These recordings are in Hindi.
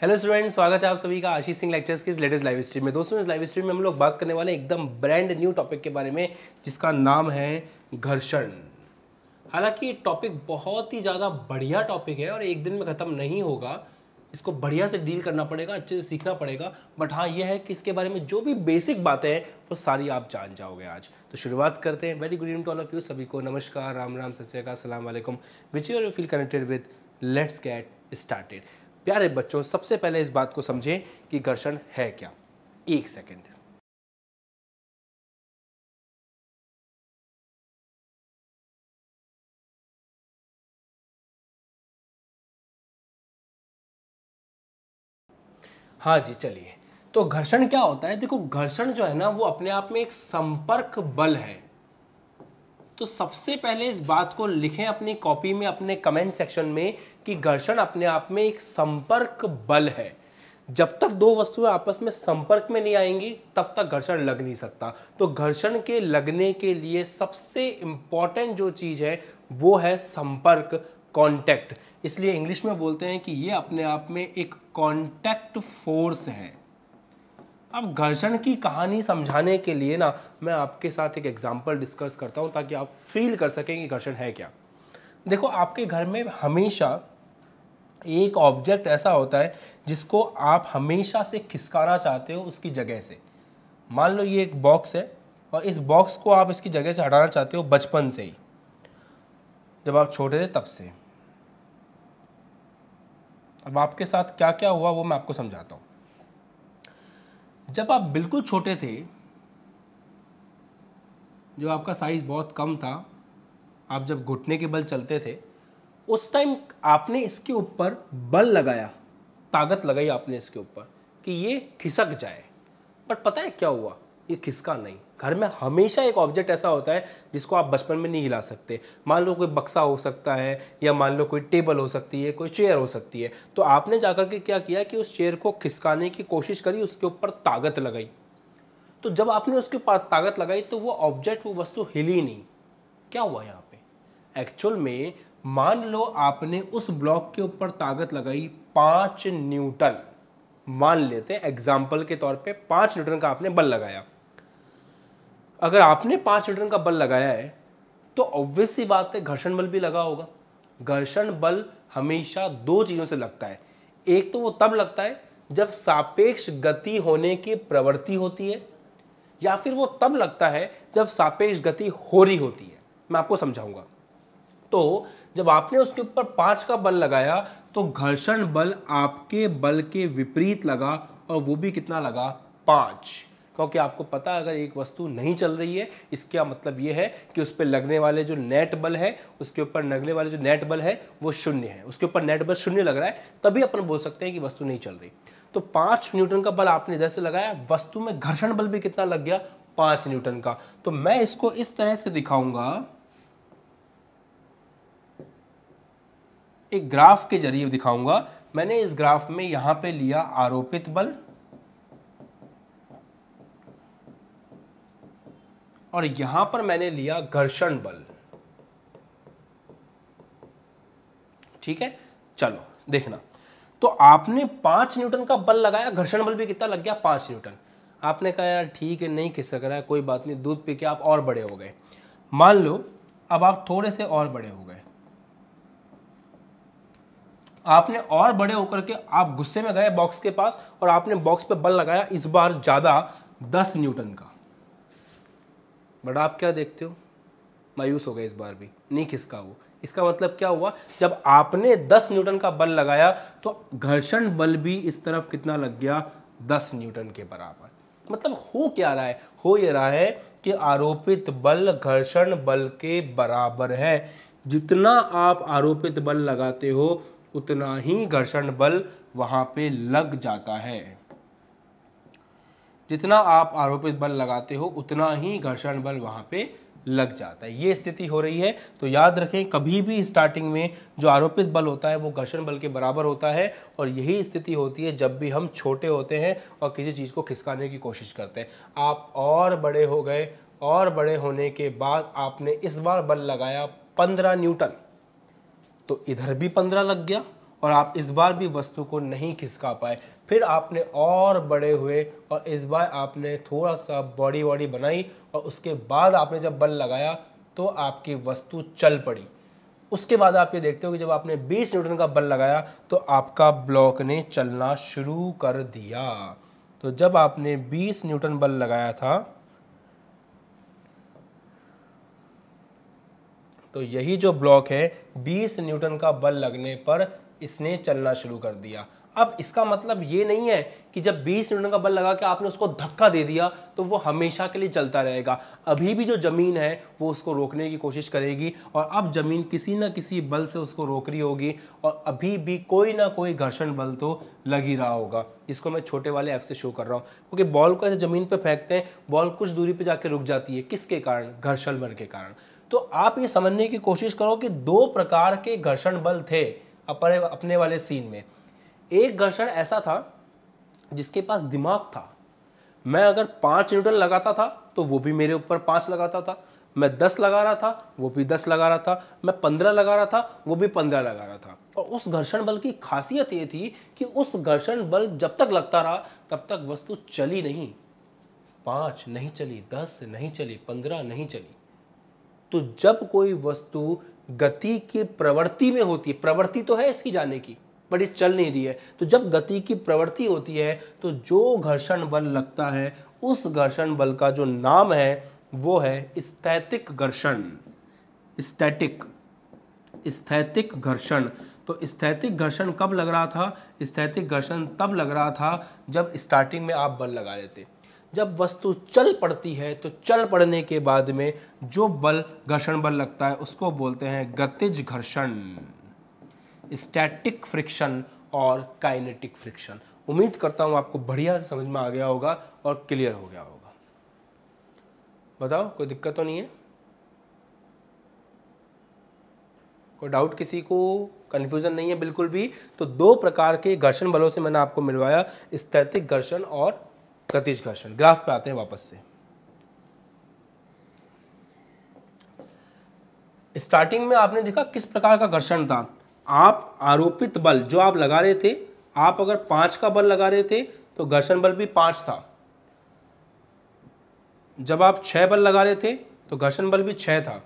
हेलो स्टूडेंट स्वागत है आप सभी का आशीष सिंह लेक्चर्स के इस लेटेस्ट लाइव स्ट्रीम में दोस्तों इस लाइव स्ट्रीम में हम लोग बात करने वाले एकदम ब्रांड न्यू टॉपिक के बारे में जिसका नाम है घर्षण हालांकि ये टॉपिक बहुत ही ज़्यादा बढ़िया टॉपिक है और एक दिन में ख़त्म नहीं होगा इसको बढ़िया से डील करना पड़ेगा अच्छे से सीखना पड़ेगा बट हाँ यह है कि इसके बारे में जो भी बेसिक बातें हैं वो सारी आप जान जाओगे आज तो शुरुआत करते हैं very good evening to all of you सभी को नमस्कार राम राम सत सलाम वालेकुम which you feel connected with let's get started प्यारे बच्चों सबसे पहले इस बात को समझें कि घर्षण है क्या एक सेकेंड हाँ जी चलिए तो घर्षण क्या होता है देखो घर्षण जो है ना वो अपने आप में एक संपर्क बल है तो सबसे पहले इस बात को लिखें अपनी कॉपी में अपने कमेंट सेक्शन में कि घर्षण अपने आप में एक संपर्क बल है जब तक दो वस्तुएं आपस में संपर्क में नहीं आएंगी तब तक घर्षण लग नहीं सकता तो घर्षण के लगने के लिए सबसे इम्पॉर्टेंट जो चीज़ है वो है संपर्क कॉन्टैक्ट इसलिए इंग्लिश में बोलते हैं कि ये अपने आप में एक कॉन्टैक्ट फोर्स है अब घर्षण की कहानी समझाने के लिए ना मैं आपके साथ एक एग्जाम्पल डिस्कस करता हूँ ताकि आप फील कर सकें कि घर्षण है क्या देखो आपके घर में हमेशा एक ऑब्जेक्ट ऐसा होता है जिसको आप हमेशा से खिसकाना चाहते हो उसकी जगह से मान लो ये एक बॉक्स है और इस बॉक्स को आप इसकी जगह से हटाना चाहते हो बचपन से ही जब आप छोटे थे तब से अब आपके साथ क्या क्या हुआ वो मैं आपको समझाता हूँ जब आप बिल्कुल छोटे थे जो आपका साइज़ बहुत कम था आप जब घुटने के बल चलते थे उस टाइम आपने इसके ऊपर बल लगाया ताकत लगाई आपने इसके ऊपर कि ये खिसक जाए बट पता है क्या हुआ ये किसका नहीं घर में हमेशा एक ऑब्जेक्ट ऐसा होता है जिसको आप बचपन में नहीं हिला सकते मान लो कोई बक्सा हो सकता है या मान लो कोई टेबल हो सकती है कोई चेयर हो सकती है तो आपने जाकर के क्या किया कि उस चेयर को खिसकाने की कोशिश करी उसके ऊपर ताकत लगाई तो जब आपने उसके ऊपर ताकत लगाई तो वो ऑब्जेक्ट वो वस्तु हिली नहीं क्या हुआ यहाँ पे एक्चुअल में मान लो आपने उस ब्लॉक के ऊपर ताकत लगाई पाँच न्यूटन मान लेते हैं एग्जाम्पल के तौर पे पाँच न्यूटन का आपने बल लगाया अगर आपने पाँच न्यूटन का बल लगाया है तो ऑब्वियस सी बात है घर्षण बल भी लगा होगा घर्षण बल हमेशा दो चीज़ों से लगता है एक तो वो तब लगता है जब सापेक्ष गति होने की प्रवृत्ति होती है या फिर वो तब लगता है जब सापेक्ष गति हो रही होती है मैं आपको समझाऊंगा तो जब आपने उसके ऊपर पाँच का बल लगाया तो घर्षण बल आपके बल के विपरीत लगा और वो भी कितना लगा पाँच क्योंकि आपको पता अगर एक वस्तु नहीं चल रही है इसका मतलब ये है कि उस पर लगने वाले जो नेट बल है उसके ऊपर लगने वाले जो नेट बल है वो शून्य है उसके ऊपर नेट बल शून्य लग रहा है तभी अपन बोल सकते हैं कि वस्तु नहीं चल रही तो पाँच न्यूटन का बल आपने इधर से लगाया वस्तु में घर्षण बल भी कितना लग गया पाँच न्यूटन का तो मैं इसको इस तरह से दिखाऊंगा एक ग्राफ के जरिए दिखाऊंगा मैंने इस ग्राफ में यहां पे लिया आरोपित बल और यहां पर मैंने लिया घर्षण बल ठीक है चलो देखना तो आपने पांच न्यूटन का बल लगाया घर्षण बल भी कितना लग गया पांच न्यूटन आपने कहा यार ठीक है नहीं खिसक रहा है कोई बात नहीं दूध पी के आप और बड़े हो गए मान लो अब आप थोड़े से और बड़े हो गए आपने और बड़े होकर के आप गुस्से में गए बॉक्स के पास और आपने बॉक्स पे बल लगाया इस बार ज़्यादा दस न्यूटन का बट आप क्या देखते हो मायूस हो गए इस बार भी नहीं खिसका वो इसका मतलब क्या हुआ जब आपने 10 न्यूटन का बल लगाया तो घर्षण बल भी इस तरफ कितना लग गया 10 न्यूटन के बराबर मतलब हो क्या रहा है हो ये रहा है कि आरोपित बल घर्षण बल के बराबर है जितना आप आरोपित बल लगाते हो उतना ही घर्षण बल वहाँ पे लग जाता है जितना आप आरोपित बल लगाते हो उतना ही घर्षण बल वहाँ पे लग जाता है ये स्थिति हो रही है तो याद रखें कभी भी स्टार्टिंग में जो आरोपित बल होता है वो घर्षण बल के बराबर होता है और यही स्थिति होती है जब भी हम छोटे होते हैं और किसी चीज़ को खिसकाने की कोशिश करते हैं आप और बड़े हो गए और बड़े होने के बाद आपने इस बार बल लगाया पंद्रह न्यूटन तो इधर भी पंद्रह लग गया और आप इस बार भी वस्तु को नहीं खिसका पाए फिर आपने और बड़े हुए और इस बार आपने थोड़ा सा बॉडी वॉडी बनाई और उसके बाद आपने जब बल लगाया तो आपकी वस्तु चल पड़ी उसके बाद आप ये देखते हो कि जब आपने 20 न्यूटन का बल लगाया तो आपका ब्लॉक ने चलना शुरू कर दिया तो जब आपने 20 न्यूटन बल लगाया था तो यही जो ब्लॉक है 20 न्यूटन का बल लगने पर इसने चलना शुरू कर दिया अब इसका मतलब ये नहीं है कि जब 20 न्यूटन का बल लगा के आपने उसको धक्का दे दिया तो वो हमेशा के लिए चलता रहेगा अभी भी जो ज़मीन है वो उसको रोकने की कोशिश करेगी और अब ज़मीन किसी ना किसी बल से उसको रोक रही होगी और अभी भी कोई ना कोई घर्षण बल तो लग ही रहा होगा जिसको मैं छोटे वाले ऐप से शो कर रहा हूँ क्योंकि बॉल को ऐसे ज़मीन पर फेंकते हैं बॉल कुछ दूरी पर जाके रुक जाती है किसके कारण घर्षण बल के कारण तो आप ये समझने की कोशिश करो कि दो प्रकार के घर्षण बल थे अपने वाले सीन में एक घर्षण ऐसा था जिसके पास दिमाग था मैं अगर पाँच न्यूटन लगाता था तो वो भी मेरे ऊपर पाँच लगाता था मैं दस लगा रहा था वो भी दस लगा रहा था मैं पंद्रह लगा रहा था वो भी पंद्रह लगा रहा था और उस घर्षण बल की खासियत ये थी कि उस घर्षण बल जब तक लगता रहा तब तक वस्तु चली नहीं पाँच नहीं चली दस नहीं चली पंद्रह नहीं चली तो जब कोई वस्तु गति की प्रवृत्ति में होती है प्रवृत्ति तो है इसकी जाने की बट ये चल नहीं रही है तो जब गति की प्रवृत्ति होती है तो जो घर्षण बल लगता है उस घर्षण बल का जो नाम है वो है स्थैतिक घर्षण स्टैटिक स्थैतिक घर्षण तो स्थैतिक घर्षण कब लग रहा था स्थैतिक घर्षण तब लग रहा था जब स्टार्टिंग में आप बल लगा लेते जब वस्तु चल पड़ती है तो चल पड़ने के बाद में जो बल घर्षण बल लगता है उसको बोलते हैं गतिज घर्षण स्टैटिक फ्रिक्शन और काइनेटिक फ्रिक्शन उम्मीद करता हूं आपको बढ़िया समझ में आ गया होगा और क्लियर हो गया होगा बताओ कोई दिक्कत तो नहीं है कोई डाउट किसी को कन्फ्यूजन नहीं है बिल्कुल भी तो दो प्रकार के घर्षण बलों से मैंने आपको मिलवाया स्थैतिक घर्षण और गतिज घर्षण ग्राफ पे आते हैं वापस से स्टार्टिंग में आपने देखा किस प्रकार का घर्षण था आप आरोपित बल जो आप लगा रहे थे आप अगर पांच का बल लगा रहे थे तो घर्षण बल भी पांच था जब आप छह बल लगा रहे थे तो घर्षण बल भी छह था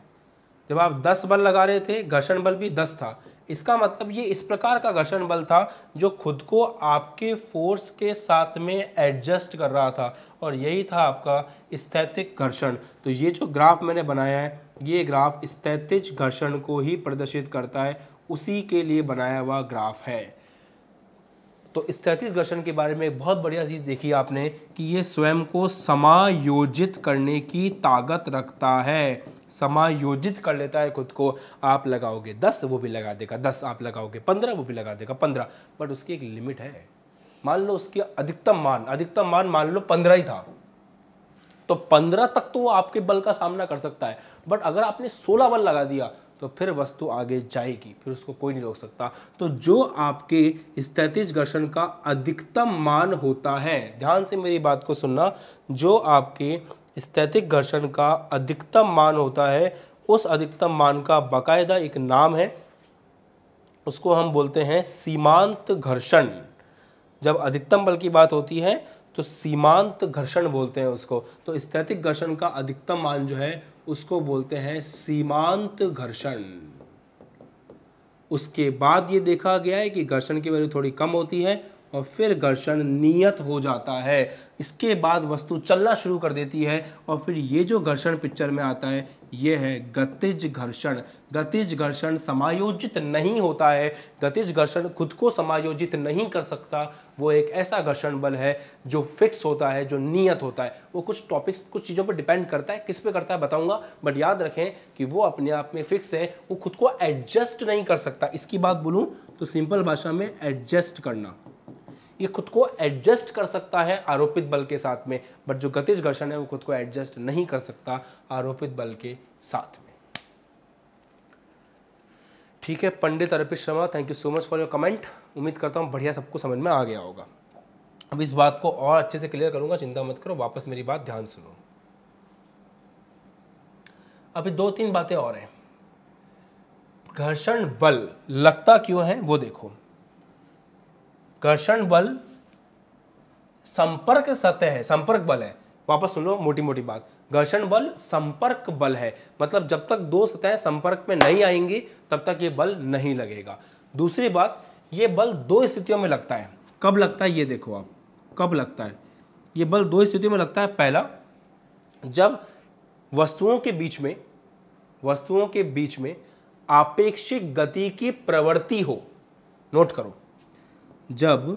जब आप दस बल लगा रहे थे घर्षण बल भी दस था इसका मतलब ये इस प्रकार का घर्षण बल था जो खुद को आपके फोर्स के साथ में एडजस्ट कर रहा था और यही था आपका स्थैतिक घर्षण तो ये जो ग्राफ मैंने बनाया है ये ग्राफ स्थैतिज घर्षण को ही प्रदर्शित करता है उसी के लिए बनाया हुआ ग्राफ है तो स्थैतिक घर्षण के बारे में एक बहुत बढ़िया चीज़ देखी आपने कि ये स्वयं को समायोजित करने की ताकत रखता है समायोजित कर लेता है खुद को आप लगाओगे दस वो भी लगा देगा दस आप लगाओगे पंद्रह वो भी लगा देगा पंद्रह बट उसकी एक लिमिट है मान लो उसकी अधिकतम मान अधिकतम मान मान लो पंद्रह ही था तो पंद्रह तक तो वो आपके बल का सामना कर सकता है बट अगर आपने सोलह बल लगा दिया तो फिर वस्तु आगे जाएगी फिर उसको कोई नहीं रोक सकता तो जो आपके स्थैतिज घर्षण का अधिकतम मान होता है ध्यान से मेरी बात को सुनना जो आपके स्थैतिक घर्षण का अधिकतम मान होता है उस अधिकतम मान का बाकायदा एक नाम है उसको हम बोलते हैं सीमांत घर्षण जब अधिकतम बल की बात होती है तो सीमांत घर्षण बोलते हैं उसको तो स्थैतिक घर्षण का अधिकतम मान जो है उसको बोलते हैं सीमांत घर्षण उसके बाद ये देखा गया है कि घर्षण की वैल्यू थोड़ी कम होती है और फिर घर्षण नियत हो जाता है इसके बाद वस्तु चलना शुरू कर देती है और फिर ये जो घर्षण पिक्चर में आता है ये है गतिज घर्षण गतिज घर्षण समायोजित नहीं होता है गतिज घर्षण खुद को समायोजित नहीं कर सकता वो एक ऐसा घर्षण बल है जो फिक्स होता है जो नियत होता है वो कुछ टॉपिक्स कुछ चीज़ों पर डिपेंड करता है किस पे करता है बताऊंगा बट याद रखें कि वो अपने आप में फिक्स है वो खुद को एडजस्ट नहीं कर सकता इसकी बात बोलूँ तो सिंपल भाषा में एडजस्ट करना ये खुद को एडजस्ट कर सकता है आरोपित बल के साथ में बट जो गतिज घर्षण है वो खुद को एडजस्ट नहीं कर सकता आरोपित बल के साथ में ठीक है Pandit Arpit Sharma thank you so much for your comment उम्मीद करता हूँ बढ़िया सबको समझ में आ गया होगा अब इस बात को और अच्छे से क्लियर करूंगा चिंता मत करो वापस मेरी बात ध्यान सुनो अभी दो तीन बातें और हैं घर्षण बल लगता क्यों है वो देखो घर्षण बल संपर्क सतह है संपर्क बल है वापस सुन लो मोटी मोटी बात घर्षण बल संपर्क बल है मतलब जब तक दो सतह संपर्क में नहीं आएंगी तब तक ये बल नहीं लगेगा दूसरी बात ये बल दो स्थितियों में लगता है कब लगता है ये देखो आप कब लगता है ये बल दो स्थितियों में लगता है पहला जब वस्तुओं के बीच में वस्तुओं के बीच में आपेक्षिक गति की प्रवृत्ति हो नोट करो जब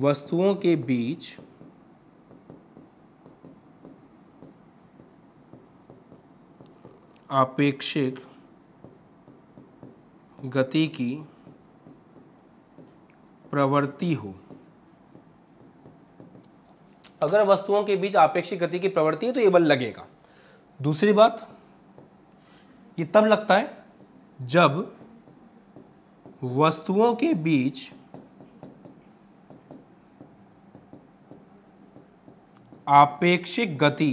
वस्तुओं के बीच आपेक्षिक गति की प्रवृत्ति हो अगर वस्तुओं के बीच आपेक्षिक गति की प्रवृत्ति है तो ये बल लगेगा दूसरी बात ये तब लगता है जब वस्तुओं के बीच आपेक्षिक गति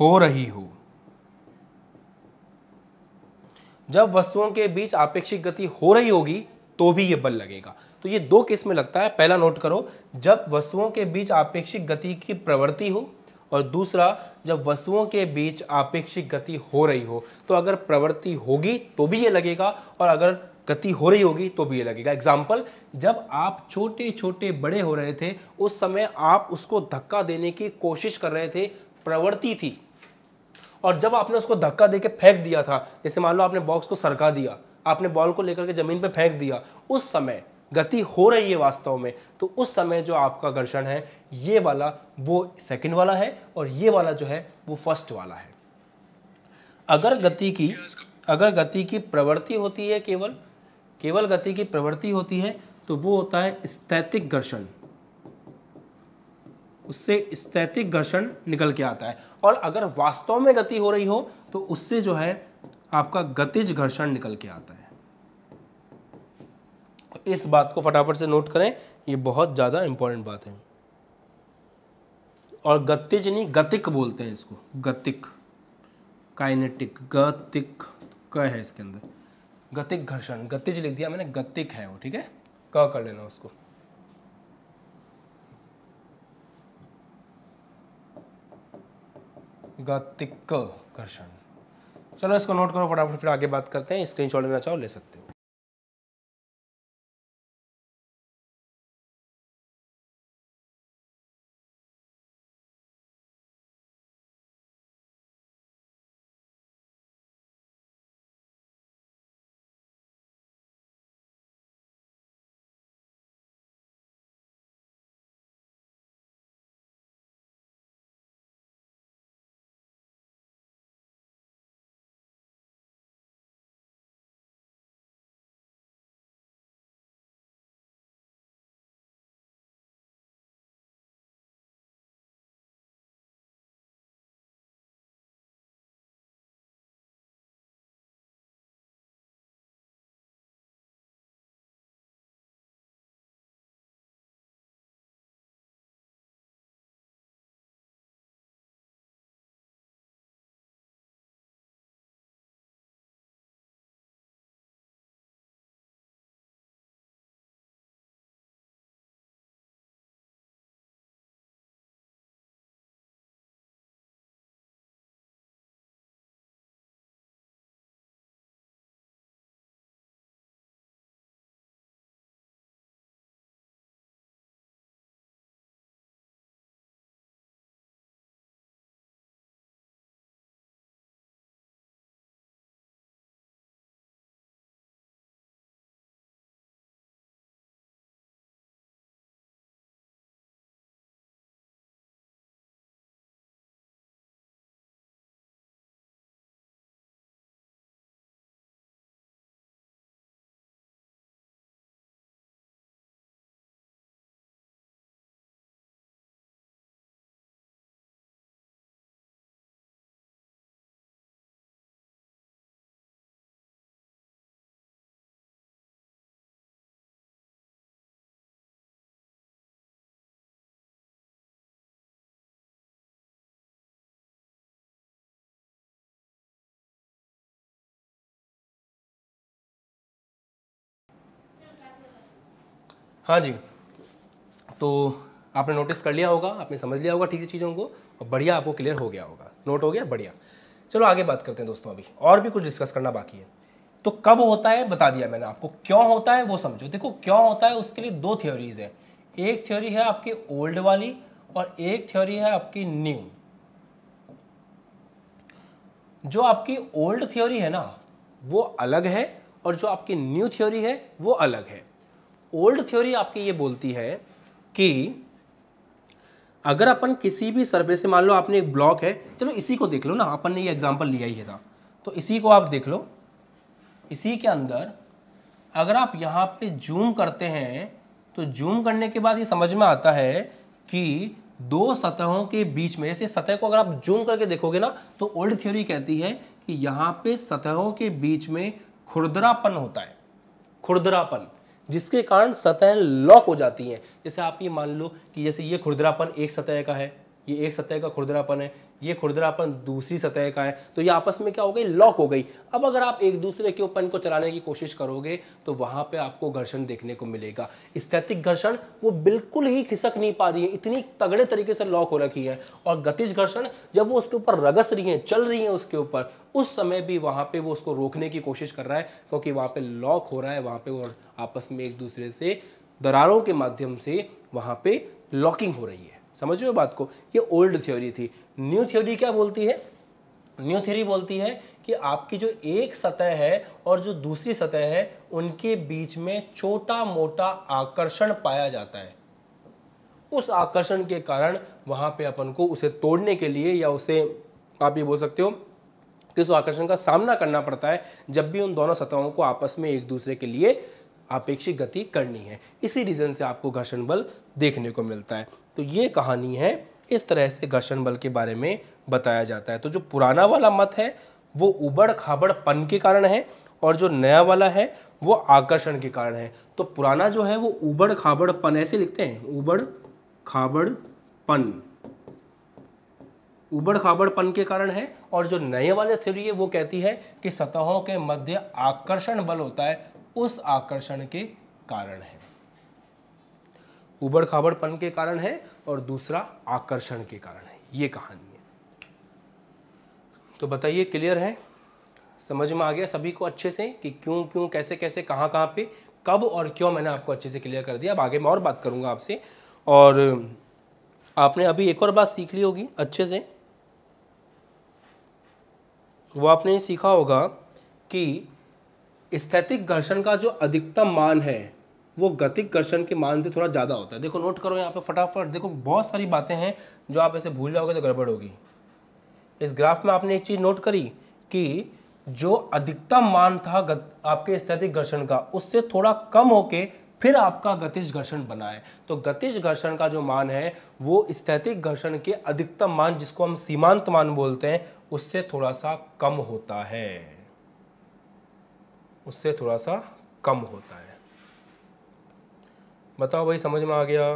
हो रही हो जब वस्तुओं के बीच आपेक्षिक गति हो रही होगी तो भी यह बल लगेगा तो ये दो किस में लगता है पहला नोट करो जब वस्तुओं के बीच आपेक्षिक गति की प्रवृत्ति हो और दूसरा जब वस्तुओं के बीच आपेक्षिक गति हो रही हो तो अगर प्रवृत्ति होगी तो भी ये लगेगा और अगर गति हो रही होगी तो भी ये लगेगा एग्जाम्पल जब आप छोटे छोटे बड़े हो रहे थे उस समय आप उसको धक्का देने की कोशिश कर रहे थे प्रवृत्ति थी और जब आपने उसको धक्का दे के फेंक दिया था जैसे मान लो आपने बॉक्स को सरका दिया आपने बॉल को लेकर के ज़मीन पर फेंक दिया उस समय गति हो रही है वास्तव में तो उस समय जो आपका घर्षण है ये वाला वो सेकंड वाला है और ये वाला जो है वो फर्स्ट वाला है अगर गति की अगर गति की प्रवृत्ति होती है केवल केवल गति की प्रवृत्ति होती है तो वो होता है स्थैतिक घर्षण उससे स्थैतिक घर्षण निकल के आता है और अगर वास्तव में गति हो रही हो तो उससे जो है आपका गतिज घर्षण निकल के आता है इस बात को फटाफट से नोट करें ये बहुत ज़्यादा इम्पोर्टेंट बात है और गतिज नहीं गतिक बोलते हैं इसको गतिक काइनेटिक गतिक क है इसके अंदर गतिक घर्षण गतिज लिख दिया मैंने गतिक है वो ठीक है क कर लेना उसको गतिक घर्षण चलो इसको नोट करो फटाफट फिर आगे बात करते हैं स्क्रीनशॉट लेना चाहो ले सकते हो हाँ जी तो आपने नोटिस कर लिया होगा आपने समझ लिया होगा ठीक से चीज़ों को और बढ़िया आपको क्लियर हो गया होगा नोट हो गया बढ़िया चलो आगे बात करते हैं दोस्तों अभी और भी कुछ डिस्कस करना बाकी है तो कब होता है बता दिया मैंने आपको क्यों होता है वो समझो देखो क्यों होता है उसके लिए दो थ्योरीज है एक थ्योरी है आपकी ओल्ड वाली और एक थ्योरी है आपकी न्यू जो आपकी ओल्ड थ्योरी है ना वो अलग है और जो आपकी न्यू थ्योरी है वो अलग है ओल्ड थ्योरी आपकी ये बोलती है कि अगर अपन किसी भी सर्फेस से मान लो आपने एक ब्लॉक है चलो इसी को देख लो ना अपन ने ये एग्जाम्पल लिया ही था तो इसी को आप देख लो इसी के अंदर अगर आप यहाँ पे जूम करते हैं तो जूम करने के बाद ये समझ में आता है कि दो सतहों के बीच में जैसे सतह को अगर आप जूम करके देखोगे ना तो ओल्ड थ्योरी कहती है कि यहाँ पे सतहों के बीच में खुरदरापन होता है खुरदरापन जिसके कारण सतहें लॉक हो जाती हैं जैसे आप ये मान लो कि जैसे ये खुरदरापन एक सतह का है ये एक सतह का खुरदरापन है ये खुरदरापन दूसरी सतह का है तो ये आपस में क्या हो गई लॉक हो गई अब अगर आप एक दूसरे के ऊपन को चलाने की कोशिश करोगे तो वहाँ पे आपको घर्षण देखने को मिलेगा स्थैतिक घर्षण वो बिल्कुल ही खिसक नहीं पा रही है इतनी तगड़े तरीके से लॉक हो रखी है और गतिज घर्षण जब वो उसके ऊपर रगस रही है चल रही है उसके ऊपर उस समय भी वहाँ पे वो उसको रोकने की कोशिश कर रहा है क्योंकि वहाँ पे लॉक हो रहा है वहाँ पर और आपस में एक दूसरे से दरारों के माध्यम से वहाँ पे लॉकिंग हो रही है समझ रहे हो बात को ये ओल्ड थ्योरी थी न्यू थ्योरी क्या बोलती है न्यू थ्योरी बोलती है कि आपकी जो एक सतह है और जो दूसरी सतह है उनके बीच में छोटा मोटा आकर्षण पाया जाता है उस आकर्षण के कारण वहां पे अपन को उसे तोड़ने के लिए या उसे आप ये बोल सकते हो कि उस आकर्षण का सामना करना पड़ता है जब भी उन दोनों सतहों को आपस में एक दूसरे के लिए आपेक्षिक गति करनी है इसी रीज़न से आपको घर्षण बल देखने को मिलता है तो ये कहानी है इस तरह से घर्षण बल के बारे में बताया जाता है तो जो पुराना वाला मत है वो उबड़ खाबड़ पन के कारण है और जो नया वाला है वो आकर्षण के कारण है तो पुराना जो है वो उबड़ खाबड़ पन ऐसे लिखते हैं उबड़ खाबड़ पन उबड़ खाबड़ पन के कारण है और जो नए वाले थ्योरी है वो कहती है कि सतहों के मध्य आकर्षण बल होता है उस आकर्षण के कारण है उबड़ खाबड़पन के कारण है और दूसरा आकर्षण के कारण है ये कहानी है तो बताइए क्लियर है समझ में आ गया सभी को अच्छे से कि क्यों क्यों कैसे कैसे कहाँ कहाँ पे कब और क्यों मैंने आपको अच्छे से क्लियर कर दिया अब आगे मैं और बात करूँगा आपसे और आपने अभी एक और बात सीख ली होगी अच्छे से वो आपने सीखा होगा कि स्थैतिक घर्षण का जो अधिकतम मान है वो गतिक कर्षण के मान से थोड़ा ज़्यादा होता है देखो नोट करो यहाँ पे फटाफट देखो बहुत सारी बातें हैं जो आप ऐसे भूल जाओगे तो गड़बड़ होगी इस ग्राफ में आपने एक चीज़ नोट करी कि जो अधिकतम मान था गत, आपके स्थैतिक घर्षण का उससे थोड़ा कम होके फिर आपका गतिज घर्षण बना है तो गतिज घर्षण का जो मान है वो स्थैतिक घर्षण के अधिकतम मान जिसको हम सीमांत मान बोलते हैं उससे थोड़ा सा कम होता है उससे थोड़ा सा कम होता है बताओ भाई समझ में आ गया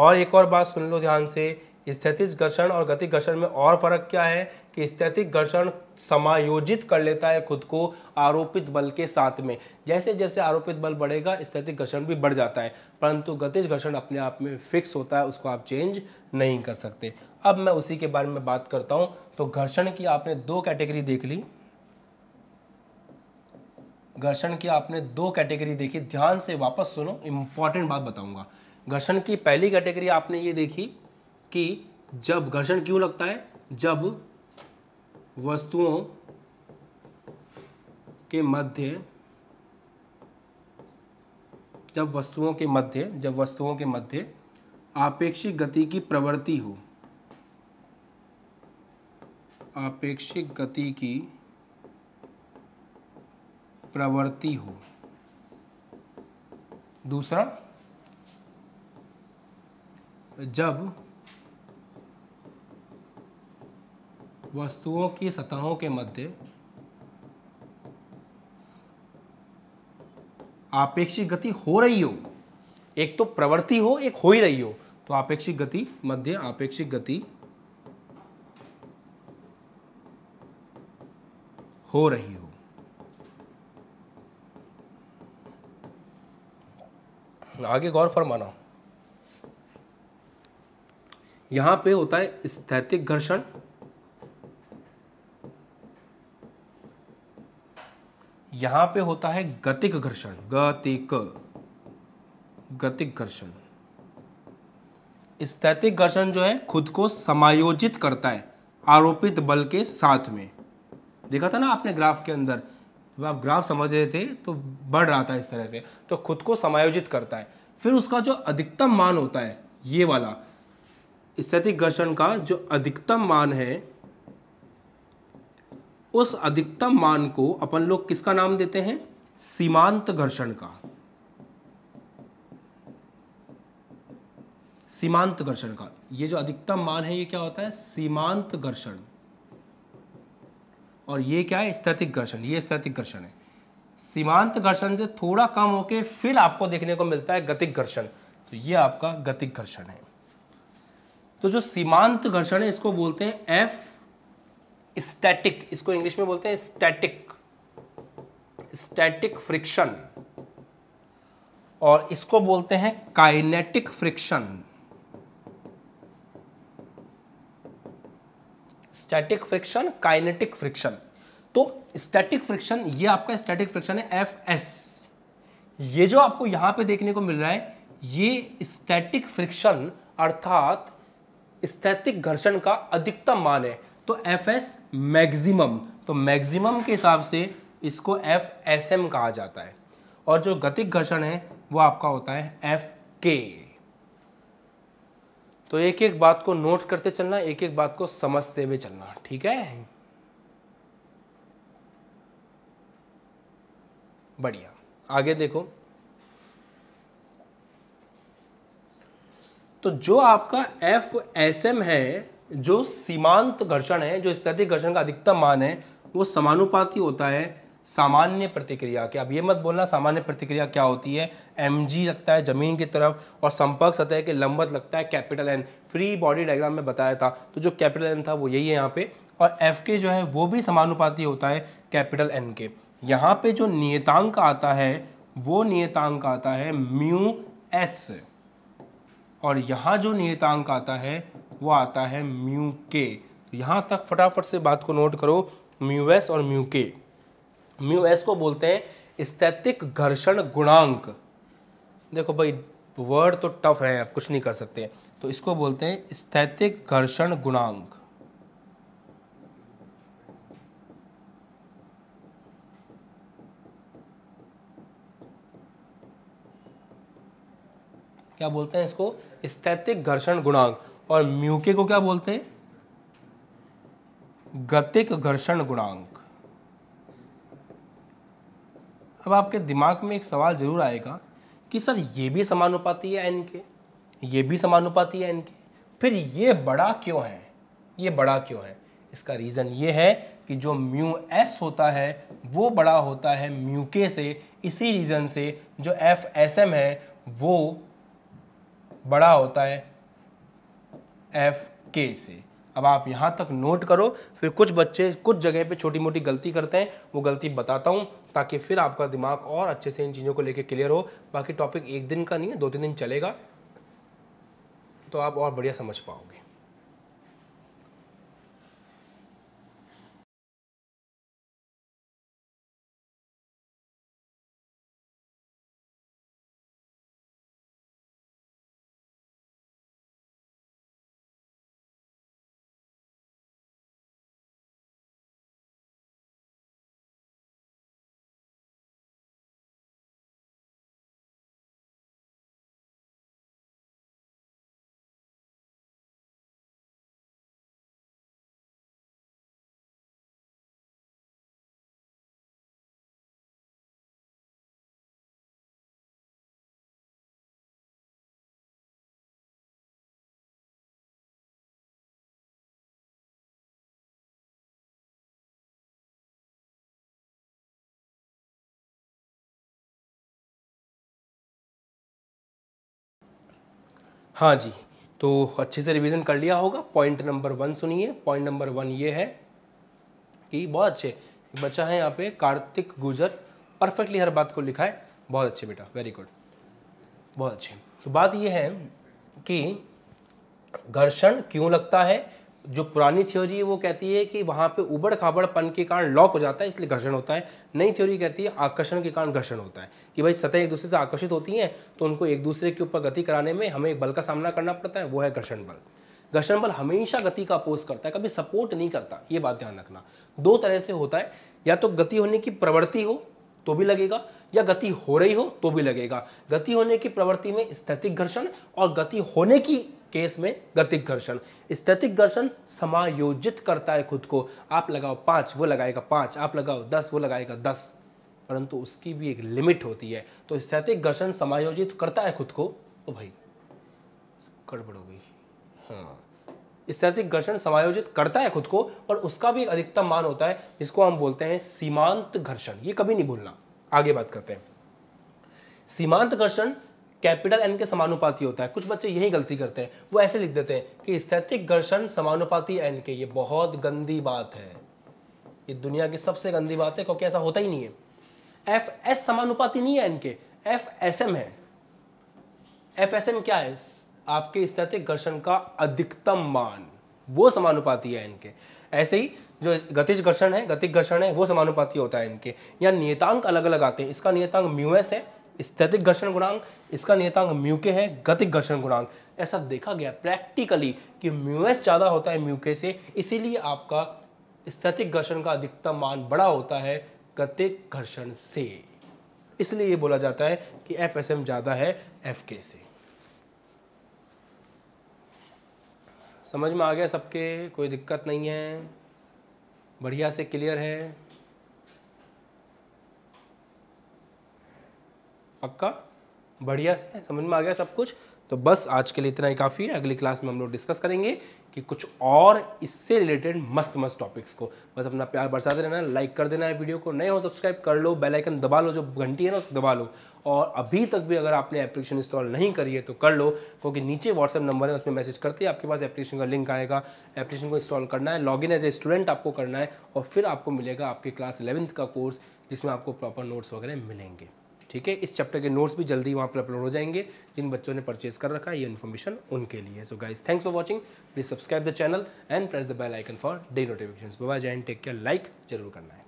और एक और बात सुन लो ध्यान से स्थैतिक घर्षण और गति घर्षण में और फर्क क्या है कि स्थैतिक घर्षण समायोजित कर लेता है खुद को आरोपित बल के साथ में जैसे जैसे आरोपित बल बढ़ेगा स्थैतिक घर्षण भी बढ़ जाता है परंतु गतिज घर्षण अपने आप में फिक्स होता है उसको आप चेंज नहीं कर सकते अब मैं उसी के बारे में बात करता हूँ तो घर्षण की आपने दो कैटेगरी देख ली घर्षण की आपने दो कैटेगरी देखी ध्यान से वापस सुनो इम्पॉर्टेंट बात बताऊंगा घर्षण की पहली कैटेगरी आपने ये देखी कि जब घर्षण क्यों लगता है जब वस्तुओं के मध्य जब वस्तुओं के मध्य जब वस्तुओं के मध्य आपेक्षिक गति की प्रवृत्ति हो आपेक्षिक गति की प्रवृत्ति हो दूसरा जब वस्तुओं की सतहों के मध्य आपेक्षिक गति हो रही हो एक तो प्रवृत्ति हो एक हो ही रही हो तो आपेक्षिक गति मध्य आपेक्षिक गति हो रही हो आगे गौर फरमाना यहां पे होता है स्थैतिक घर्षण यहां पे होता है गतिक घर्षण गतिक गतिक घर्षण स्थैतिक घर्षण जो है खुद को समायोजित करता है आरोपित बल के साथ में देखा था ना आपने ग्राफ के अंदर आप ग्राफ समझ रहे थे तो बढ़ रहा था इस तरह से तो खुद को समायोजित करता है फिर उसका जो अधिकतम मान होता है ये वाला स्थितिक घर्षण का जो अधिकतम मान है उस अधिकतम मान को अपन लोग किसका नाम देते हैं सीमांत घर्षण का सीमांत घर्षण का ये जो अधिकतम मान है ये क्या होता है सीमांत घर्षण और ये क्या है स्थैतिक घर्षण ये स्थैतिक घर्षण है सीमांत घर्षण से थोड़ा कम होके फिर आपको देखने को मिलता है गतिक घर्षण तो ये आपका गतिक घर्षण है तो जो सीमांत घर्षण है इसको बोलते हैं एफ स्टैटिक इसको इंग्लिश में बोलते हैं स्टैटिक स्टैटिक फ्रिक्शन और इसको बोलते हैं kinetic friction static friction kinetic friction तो स्टैटिक फ्रिक्शन ये आपका स्टैटिक फ्रिक्शन है एफ एस ये जो आपको यहाँ पे देखने को मिल रहा है ये स्टैटिक फ्रिक्शन अर्थात स्थैतिक घर्षण का अधिकतम मान है तो एफ एस मैग्जिमम तो मैग्जिमम के हिसाब से इसको एफ एस एम कहा जाता है और जो गतिक घर्षण है वो आपका होता है एफ के तो एक एक बात को नोट करते चलना एक एक बात को समझते हुए चलना ठीक है बढ़िया आगे देखो तो जो आपका एफ एस एम है जो सीमांत घर्षण है जो स्थैतिक घर्षण का अधिकतम मान है वो समानुपाती होता है सामान्य प्रतिक्रिया के अब ये मत बोलना सामान्य प्रतिक्रिया क्या होती है एम जी लगता है ज़मीन की तरफ और संपर्क सतह के लंबत लगता है capital N free body diagram में बताया था तो जो कैपिटल एन था वो यही है यहाँ पे और एफ के जो है वो भी समानुपाती होता है कैपिटल एन के यहाँ पे जो नियतांक आता है वो नियतांक आता है म्यू एस और यहाँ जो नियतांक आता है वो आता है म्यू के यहाँ तक फटाफट से बात को नोट करो म्यू एस और म्यू के म्यू एस को बोलते हैं स्थैतिक घर्षण गुणांक देखो भाई वर्ड तो टफ है आप कुछ नहीं कर सकते तो इसको बोलते हैं स्थैतिक घर्षण गुणांक क्या बोलते हैं इसको स्थैतिक घर्षण गुणांक और म्यूके को क्या बोलते हैं गतिक घर्षण गुणांक अब आपके दिमाग में एक सवाल ज़रूर आएगा कि सर ये भी समानुपाती है एन के ये भी समानुपाती है एन के फिर ये बड़ा क्यों है ये बड़ा क्यों है इसका रीज़न ये है कि जो म्यू एस होता है वो बड़ा होता है म्यू के से इसी रीज़न से जो एफ एस एम है वो बड़ा होता है एफ के से अब आप यहाँ तक नोट करो फिर कुछ बच्चे कुछ जगह पे छोटी मोटी गलती करते हैं वो गलती बताता हूँ ताकि फिर आपका दिमाग और अच्छे से इन चीज़ों को लेके क्लियर हो बाकी टॉपिक एक दिन का नहीं है दो तीन दिन चलेगा तो आप और बढ़िया समझ पाओगे हाँ जी तो अच्छे से रिवीजन कर लिया होगा पॉइंट नंबर वन सुनिए पॉइंट नंबर वन ये है कि बहुत अच्छे बच्चा है यहाँ पे कार्तिक गुजर परफेक्टली हर बात को लिखा है बहुत अच्छे बेटा वेरी गुड बहुत अच्छे तो बात यह है कि घर्षण क्यों लगता है जो पुरानी थ्योरी है वो कहती है कि वहाँ पे उबड़ खाबड़पन के कारण लॉक हो जाता है इसलिए घर्षण होता है नई थ्योरी कहती है आकर्षण के कारण घर्षण होता है कि भाई सतह एक दूसरे से आकर्षित होती हैं तो उनको एक दूसरे के ऊपर गति कराने में हमें एक बल का सामना करना पड़ता है वो है घर्षण बल घर्षण बल हमेशा गति का अपोज करता है कभी सपोर्ट नहीं करता ये बात ध्यान रखना दो तरह से होता है या तो गति होने की प्रवृत्ति हो तो भी लगेगा या गति हो रही हो तो भी लगेगा गति होने की प्रवृत्ति में स्थैतिक घर्षण और गति होने की केस में गतिक घर्षण स्थितिक घर्षण समायोजित करता है खुद को आप लगाओ पाँच वो लगाएगा पाँच आप लगाओ दस वो लगाएगा दस परंतु उसकी भी एक लिमिट होती है तो स्थितिक घर्षण समायोजित करता है खुद को ओ तो भाई गड़बड़ हो गई हाँ स्थितिक घर्षण समायोजित करता है खुद को और उसका भी एक अधिकतम मान होता है जिसको हम बोलते हैं सीमांत घर्षण ये कभी नहीं भूलना आगे बात करते हैं सीमांत घर्षण कैपिटल एन के समानुपाती होता है कुछ बच्चे यही गलती करते हैं वो ऐसे लिख देते हैं कि स्थैतिक घर्षण समानुपाती एन के ये बहुत गंदी बात है ये दुनिया की सबसे गंदी बात है क्योंकि ऐसा होता ही नहीं है एफ एस समानुपाती नहीं है एन के एफ एस एम है एफ एस एम क्या है आपके स्थैतिक घर्षण का अधिकतम मान वो समानुपाती है इनके ऐसे ही जो गतिज घर्षण है गतिक घर्षण है वो समानुपाती होता है इनके या नियतांक अलग अलग आते हैं इसका नियतांक म्यूएस है स्थैतिक घर्षण गुणांक इसका नियतांक म्यू के है गतिक घर्षण गुणांक ऐसा देखा गया प्रैक्टिकली कि म्यू एस ज़्यादा होता है म्यू के से इसीलिए आपका स्थैतिक घर्षण का अधिकतम मान बड़ा होता है गतिक घर्षण से इसलिए ये बोला जाता है कि एफ एस एम ज़्यादा है एफ के से समझ में आ गया सबके कोई दिक्कत नहीं है बढ़िया से क्लियर है पक्का बढ़िया से समझ में आ गया सब कुछ तो बस आज के लिए इतना ही काफ़ी है अगली क्लास में हम लोग डिस्कस करेंगे कि कुछ और इससे रिलेटेड मस्त मस्त टॉपिक्स को बस अपना प्यार बरसाते रहना लाइक कर देना है वीडियो को नए हो सब्सक्राइब कर लो बेल आइकन दबा लो जो घंटी है ना उसको दबा लो और अभी तक भी अगर आपने एप्लीकेशन इंस्टॉल नहीं करी है तो कर लो क्योंकि नीचे व्हाट्सअप नंबर है उसमें मैसेज करते हैं आपके पास एप्लीकेशन का लिंक आएगा एप्लीकेशन को इंस्टॉल करना है log in as a student आपको करना है और फिर आपको मिलेगा आपके क्लास इलेवंथ का कोर्स जिसमें आपको प्रॉपर नोट्स वगैरह मिलेंगे ठीक है इस चैप्टर के नोट्स भी जल्दी वहाँ पर अपलोड हो जाएंगे जिन बच्चों ने परचेज कर रखा है ये इन्फॉर्मेशन उनके लिए so guys thanks for watching please subscribe the channel and press the bell icon for the notification Baba Jain take care like जरूर करना है